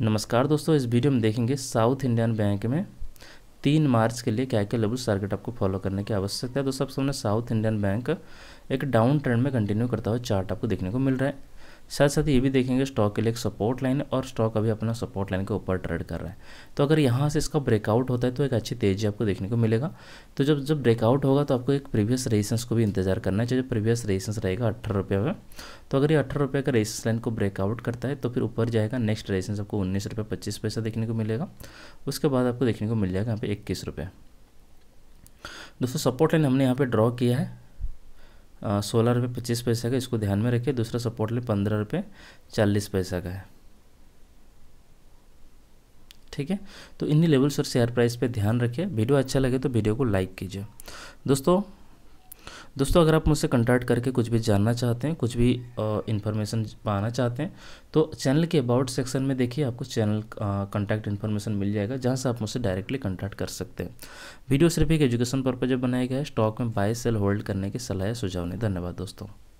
नमस्कार दोस्तों इस वीडियो में देखेंगे साउथ इंडियन बैंक में तीन मार्च के लिए क्या क्या लेवल टारगेट आपको फॉलो करने की आवश्यकता है तो सबसे हमने साउथ इंडियन बैंक एक डाउन ट्रेंड में कंटिन्यू करता हुआ चार्ट आपको देखने को मिल रहा है साथ साथ ये भी देखेंगे स्टॉक के लिए एक सपोर्ट लाइन है और स्टॉक अभी अपना सपोर्ट लाइन के ऊपर ट्रेड कर रहा है तो अगर यहाँ से इसका ब्रेकआउट होता है तो एक अच्छी तेज़ी आपको देखने को मिलेगा तो जब जब ब्रेकआउट होगा तो आपको एक प्रीवियस रेजिस्टेंस को भी इंतजार करना है जो प्रीवियस रेजिस्टेंस रहेगा अट्ठारह रुपये में तो अगर ये अट्ठारह रुपये का रेजिस्टेंस लाइन को ब्रेकआउट करता है तो फिर ऊपर जाएगा नेक्स्ट रेजिस्टेंस आपको उन्नीस रुपये पच्चीस पैसा देखने को मिलेगा उसके बाद आपको देखने को मिल जाएगा यहाँ पे इक्कीस रुपये दोस्तों सपोर्ट लाइन हमने यहाँ पे ड्रॉ किया है सोलह रुपये पच्चीस पैसा का इसको ध्यान में रखिए दूसरा सपोर्ट ले पंद्रह रुपये चालीस पैसा का है ठीक है तो इन्हीं लेवल्स और शेयर प्राइस पे ध्यान रखिए वीडियो अच्छा लगे तो वीडियो को लाइक कीजिए दोस्तों दोस्तों अगर आप मुझसे कंटैक्ट करके कुछ भी जानना चाहते हैं कुछ भी इन्फॉर्मेशन पाना चाहते हैं तो चैनल के अबाउट सेक्शन में देखिए आपको चैनल कंटैक्ट इन्फॉर्मेशन मिल जाएगा जहाँ से आप मुझसे डायरेक्टली कंटैक्ट कर सकते हैं वीडियो सिर्फ एक एजुकेशन पर्पज बनाया गया है स्टॉक में बाय सेल होल्ड करने की सलाह सुझाव नहीं धन्यवाद दोस्तों